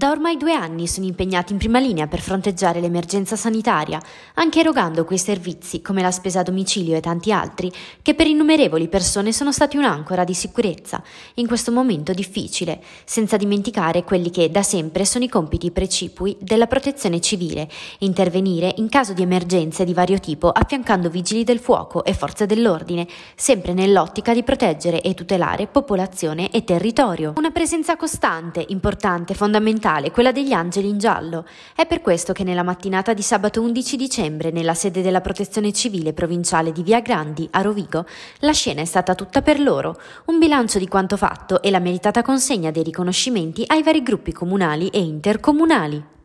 Da ormai due anni sono impegnati in prima linea per fronteggiare l'emergenza sanitaria, anche erogando quei servizi, come la spesa a domicilio e tanti altri, che per innumerevoli persone sono stati un'ancora di sicurezza, in questo momento difficile, senza dimenticare quelli che da sempre sono i compiti precipui della protezione civile, intervenire in caso di emergenze di vario tipo affiancando vigili del fuoco e forze dell'ordine, sempre nell'ottica di proteggere e tutelare popolazione e territorio. Una presenza costante, importante, fondamentale Natale, quella degli angeli in giallo. È per questo che nella mattinata di sabato 11 dicembre, nella sede della Protezione Civile Provinciale di Via Grandi, a Rovigo, la scena è stata tutta per loro, un bilancio di quanto fatto e la meritata consegna dei riconoscimenti ai vari gruppi comunali e intercomunali.